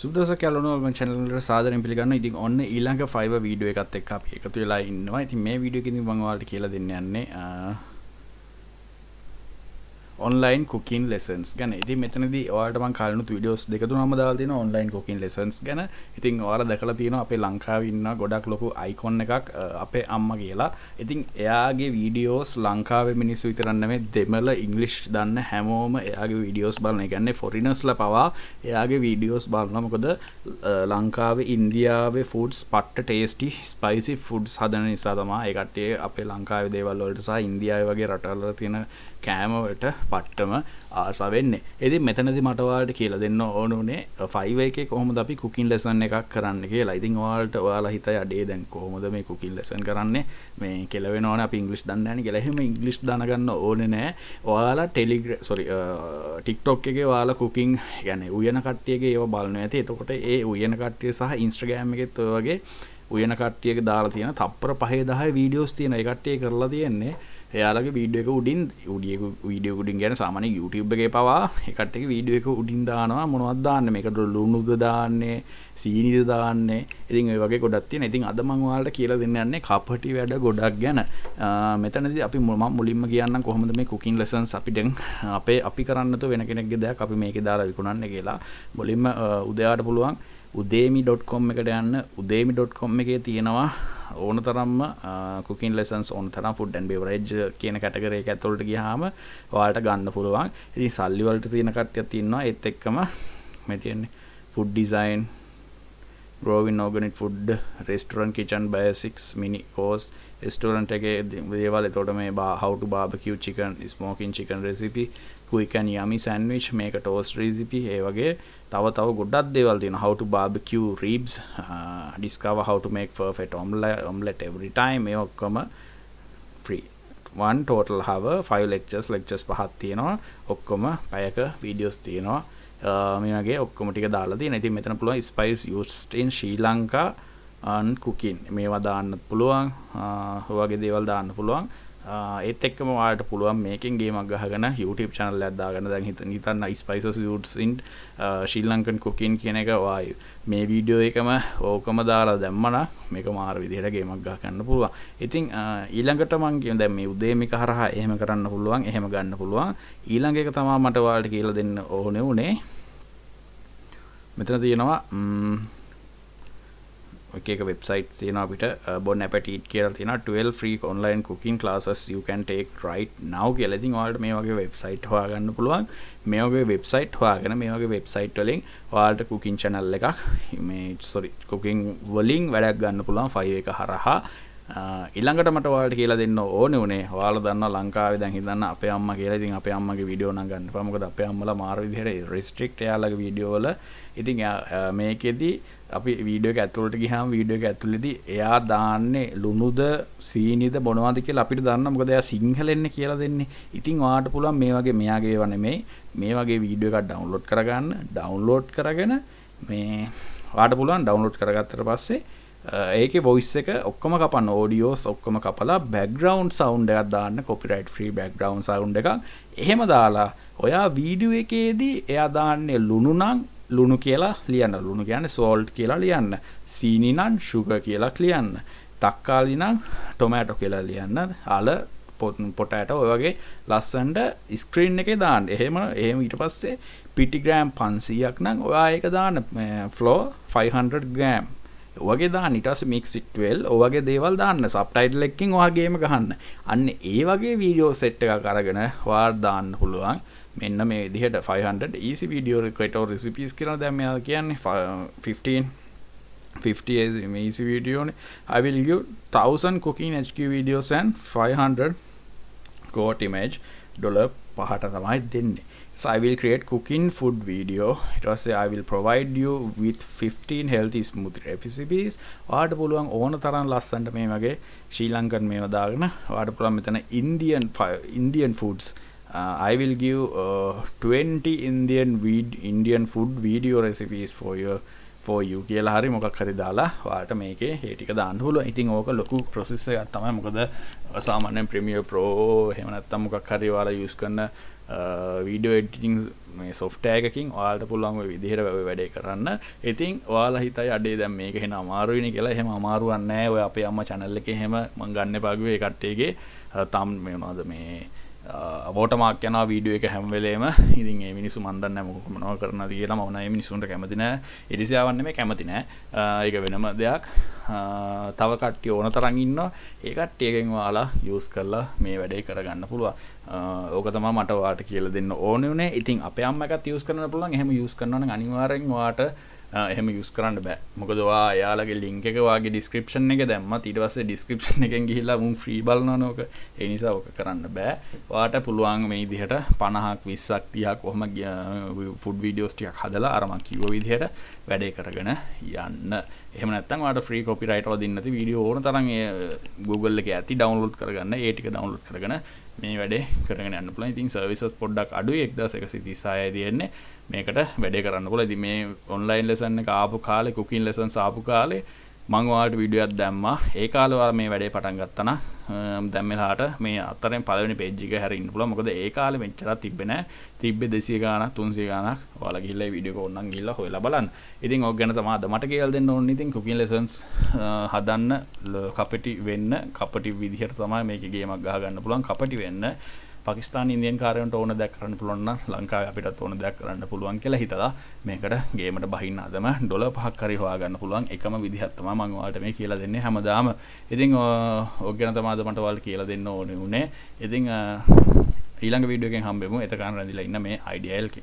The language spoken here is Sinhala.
සුදස කලනොල් චැනලට සාදරෙන් පිළිගන්න ඉතින් ඔන්න ඊළඟ ෆයිව වීඩුව එකත් එක් අප එකතු වෙලා ඉන්නවා ඉතින් මේ වීඩියෝ කිසිින් මංවාලට කියලා දෙන්න යන්නේ ඔන්ලයින් කුකින් ලෙසන්ස් ගැන ඉති මෙතනද වාටම කලු විඩියෝස් දෙකතු නම දාතින ඔන්ලයින් කුකින් ලෙසන්ස් ගැන ඉතින් වාර දකලා තියෙන අපේ ලංකාවන්න ගොඩක් ලොකු අයිකොන්න එකක් අපේ අම්ම කියලා ඉතින් එයාගේ වීඩියෝස් ලංකාව මිනිස්සු විතරන්න මේ දෙමල ඉංගලිෂ් දන්න හැමෝම එයාගේ වීඩියෝස් බලන ගැන්නේ ෆොරිනස්ල පවා එයාගේ වීඩියෝස් බලනමකොද ලංකාවේ ඉන්දියාවේ ෆුඩ්ස් පට්ට ටේස්ටි ස්පයිසි ෆුඩ්ස් හදන නිසා තමා එකටේ අපේ ලංකාව දේවල්වලට සහ ඉන්දියාව වගේ රටල්ල තියෙන කෑමවට පට්ටම ආස වෙන්නේ. ඉතින් මෙතනදි මට ඔයාලට කියලා දෙන්න ඕන උනේ 5 එකේ කොහොමද අපි කුකින් ලෙසන් එකක් කරන්න කියලා. ඉතින් ඔයාලට ඔයාලා හිතයි අඩේ දැන් කොහොමද මේ කුකින් ලෙසන් කරන්නේ? මේ කෙලවෙන ඕනේ අපි ඉංග්‍රීසි දන්නේ නැහැ කියලා. එහෙම ඉංග්‍රීසි දැනගන්න ඕනේ නැහැ. ඔයාලා ටෙලිග්‍රෑම් සෝරි TikTok එකේ ඔයාලා කුකින් يعني උයන කට්ටියගේ ඒව බලනවා ඇති. එතකොට ඒ උයන කට්ටිය සහ Instagram එකෙත් ඔය වගේ උයන කට්ටියක දාලා තියෙන තප්පර පහේ දහය වීඩියෝස් තියෙන එකට්ටිය කරලා තියෙන්නේ එයාලගේ වීඩියක උඩින් උඩියක වීඩිය උඩින් ගැන සාමන යුටබගේ පවා එකටක වීඩිය එක උඩින් දානවා මොනවත්දාන්න මේකට ලුණුද දාන්නේ සීනිද දාන්නේ ඉතින් වගේ ගොඩත්ති ඉතින් අද මංවාලට කියලා දෙන්නන්නේ කපටි වැඩ ගොඩක් ගැන මෙතනද අපි මුම මුලින්ම කියන්න කොහොමද මේ කුකින් ලෙසන් අපිටෙන් අපේ අපි කරන්නතු වෙන කෙනෙක් දෙයක් අපි මේක දාලා විකුණන්න කියලා මුලින්ම උදයාට පුළුවන් උදේමි.කොම් එකට යන්න උදේමි.කොම් එකේ තියෙනවා ඕන තරම්ම කුකින් ලෙසන්ස් ඕන තරම් ෆුඩ්ඩන් බෙවරේජ් කියන කටකරේ ඇතුලට ගියාම ඔයාලට ගන්න පුළුවන් ඉතින් සල්ලි වලට තියෙන කට්ටියක් ඉන්නවා ඒත් එක්කම මේ තියෙන්නේ food design growing organic food restaurant kitchen basics mini course ස්ටරන්ට එක දේවල් තොට මේ බා how to barbecue chicken smoking chicken recipe කුයිකන් යමි සැන්විච් මේක ටෝස් රීසිපි ඒ වගේ තව තව ගොඩක් දෙවල් තින හවටු බාබකව රීබ්ස් ඩිස්කව හවටු මේක් ෆෙට ඔම්ල ඔම්ලට එවරිටයිම් මේ ඔක්කොම ෆ්‍රීවන් ටෝටල් හව ෆයි ලෙක්චස් ලෙක්චස් පහත් තියෙනවා ඔක්කොම පැයක වීඩියෝස් තියෙනවා uh, මේගේ ඔක්කොමටික දාලා ති නැති මෙතන පුළුව ස්පයිස් යුස්ටන් ශී ලංකා ආන් කුකින් මේවා දාන්න පුළුවන් හොවගේ දේවල් දාන්න පුළුවන් ඒත් එක්කම වාට පුළුවන් මේකින් ගේමක් ගහගෙන YouTube channel එකක් දාගෙන දැන් හිත නිතන්න spices roots in Sri Lankan cooking කියන එක වායු මේ වීඩියෝ එකම ඕකම දාලා දැම්මන මේක මාර විදිහට ගේමක් ගහ ගන්න පුළුවන්. ඉතින් ඊළඟට මං කියන දැන් මේ උදේ මේක හරහා එහෙම කරන්න පුළුවන්, එහෙම ගන්න පුළුවන්. ඊළඟ එක තමයි මට ඔයාලට කියලා දෙන්න ඕනේ උනේ. මෙතන තියෙනවා එක වෙබ්සයිට් තියෙන අපිට බොන්න පැටීට් කියල තින 12 free online cooking classes you can take right now කියලති වාට මේ වගේ වෙබ්සයිට් හොයාගන්න පුළුවන් මේ වගේ වෙබ්සයිට් හොයාගෙන මේ වගේ වෙබ්සයිට් වලින් වාට කුකින් channel එකක් මේ sorry cooking වලින් වැඩක් ගන්න පුළුවන් 5 එක හරහා ඉල්ළඟට මට වාට කියලා දෙන්න ඕන වනේ වාල දන්න ලංකාව දැ හිතන්න අප අම්ම කියලා ඉතින් අප අම්මගේ විඩියෝ නගන්න පමකද අප අම්මල මාරවිදිහයට රිස්ට්‍රික්ට යාලක විඩියෝල ඉතින් මේකෙදී අපි වීඩියෝ එක ඇතුළට ගියාම වීඩියෝ එක ඇතුළේදී එයා දාන්නේ ලුණුද සීනිද මොනවද කියලා අපිට දන්න මොකද එයා සිංහලෙන් කියලා දෙන්නේ. ඉතින් ඔයාට පුළුවන් මේ වගේ මෙයාගේ ඒවා නෙමෙයි මේ වගේ වීඩියෝ එකක් ඩවුන්ලෝඩ් කරගන්න. ඩවුන්ලෝඩ් කරගෙන මේ ඔයාට පුළුවන් ඩවුන්ලෝඩ් කරගත්තට පස්සේ ඒකේ වොයිස් එක ඔක්කොම කපන්න ඕඩියෝස් ඔක්කොම කපලා බෑග්ග්‍රවුන්ඩ් සවුන්ඩ් එකක් දාන්න කොපිරයිට් ෆ්‍රී බෑග්ග්‍රවුන්ඩ් සවුන්ඩ් එකක්. එහෙම දාලා ඔයා වීඩියෝ එකේදී එයා දාන්නේ ලුණු නම් ලුණු කියලා ලියන්න ලුණු ගැන සෝල්ට් කියලා ලියන්න සීනිනන් ශුග කියලා ලියන්න තක්කාලිනං ටොමෑටෝ කියලා ලියන්න අල පොටෑට ඔය වගේ ලස්සන්ට ස්ක්‍රීන් එක දාන්න එහෙම එහෙම ඊට පස්සේ පිටිග්‍රෑම් පන්සීයක් නම් ඔයා ඒක දාන්න ෆ්ලෝ 500 ග්‍රෑම් වගේ දාන්න ඊටස් මික්සිට්වල් ඔවගේ දේවල් දාන්න සබ්ටයිටල් එකකින් ඔයාගේම ගහන්න අන්න ඒ වගේ වීඩියෝ සෙට් එකක් අරගෙන වාර් දාන්න පුළුවන් මෙන්න මේ දිහට 500 ඊසි වීඩියෝ කටෝ රිසිපිස් කරන දැම කියන්නේ 15 මේසි වීඩියෝන අවිල් 1000 cooking HQ videos and 500 quote image dollar පහට තමයි දෙන්නේ So I will create cooking food video. It was I will provide you with 15 healthy smoothie recipes. ඔයාට පුළුවන් ඕන තරම් ලස්සනට මේ වගේ ශ්‍රී ලංකන් මේවා දාගෙන ඔයාට පුළුවන් මෙතන Indian Indian foods uh, I will give uh, 20 Indian vid Indian food video recipes for your for you කියලා හරි මොකක් හරි දාලා ඔයාට මේකේ ඒ ටික දාන්න පුළුවන්. ඉතින් ඕක ලොකු process එකක් තමයි. මොකද සාමාන්‍යයෙන් Premiere Pro එහෙම නැත්නම් මොකක් හරි ඔයාලා use කරන වීඩියෝ uh, එඩිටිං මේ සොෆ්ටෑයකින් ඔයාලට පුළුවන් ඔය විදිහට ඔය වැඩේ කරන්න. ඉතින් ඔයාලා හිතයි අඩේ දැන් මේක එහෙන අමාරුයිනේ කියලා එහෙම අමාරුවක් නැහැ. ඔය අපේ අම්මා channel එකේ එහෙම මම ගන්න එපා කිව්වේ ඒ කට්ටියගේ uh, තම් මේ මොනවද මේ බෝටමක් යන වීඩියෝ එක හැම්වලේම ඉතින් මිනිසු මන්දන්න මොකමනව කරන කියලා මවනයි මිනිසුන්ට කැමතින එඩිසියාවන්න මේ කැමතින ඒක වෙනම දෙයක් තව කට්ටිය ඕන තරන් ඉන්න ඒකට් ඒකෙන් වාලා යස් කරලා මේ වැඩේ කරගන්න පුළුව ඕක තම මටවාට කියල දෙන්න ඕන වනේ ඉතින් අප අම්මක යස් කරන පුළන් හෙම යස් කරන අනිවාරෙන් වාට එහම යුස් කරන්න බෑ මොකදවා යාලගේ ලිංක එකවාගේ ඩිස්ක්‍රපෂන් එක දැම්ම ඉටවස ඩිස්ක්‍රපෂන් එකෙන් ගහිලා මුම් ්‍රී බලනනෝක එනිසා ඕක කරන්න බෑ වාට පුළුවන් මේ දිහට පණහක් විස්සක් තියක් කොහම ෆුඩ් වීඩියෝස් ටියක් හදලා අරම කිව විදිහයට වැඩේ කරගෙන යන්න එමනත්තන්ට ්‍රී කොපිරයිටව දින්නති වීඩියෝ ඕන තරන් Google එක ඇති ඩවන්ලෝඩ් කරගන්න ඒටික ඩවන්ලෝඩ් කරගන මේ වැඩේ කරගෙන යන්න පුලන් ඉතින් සර්විසස් පොඩ්ඩක් අඩු එක්දස එක සිතිසාය තියෙන්නේ මේකට වැඩේ කරන්න කොල ති මේ ඔන්ලයින් ලෙසන්න කාපු කාලෙ කුකින් ලෙසන් සාපු කාලේ මංවාට විඩියත් දැම්මා ඒ කාලවා මේ වැඩේ පටන් ගත්තන දැම්මලාට මේ අතරෙන් පලවනි පෙජ්ජික හැරන්න පුල මොකද ඒ කාල මෙච්චර තිබෙන තිබ්බෙ දෙසිය ගාන තුන්සේ ගනක් වලගිල්ල විඩිය ඔන්නන් ගිල්ල හොල බලන් ඉතින් ඔක් ගැන තමාද මට කියල් දෙන්න ඔන්න ඉතින් කුකින් ලෙසන්ස් හදන්න කපටි වෙන්න කපටි විදිහට තමයි මේක ගේමක් ගහගන්න පුළන් කපටි වෙන්න පකිස්ාන ඉන්දියන් කාරයට ඕන දැක්රන්න පුළොන්න ලංකා අපිට ඕන දැක්රන්න පුළුවන් කියලා හිතලා මේකට ගේමට බහින්න අදම ඩොල පහක්කරිහවා ගන්න පුළුවන් එකම විදිහත්තම මංවාට මේ කියලා දෙන්නේ හැමදාම ඉතිං ඔගෙන තමාද මටවල් කියලා දෙන්න ඕන වුණේ ඉතිං ඊළඟ විඩියෝගෙන් හම්බෙමු එතකාන රැඳිලා ඉන්න මේ අයිඩියල්කි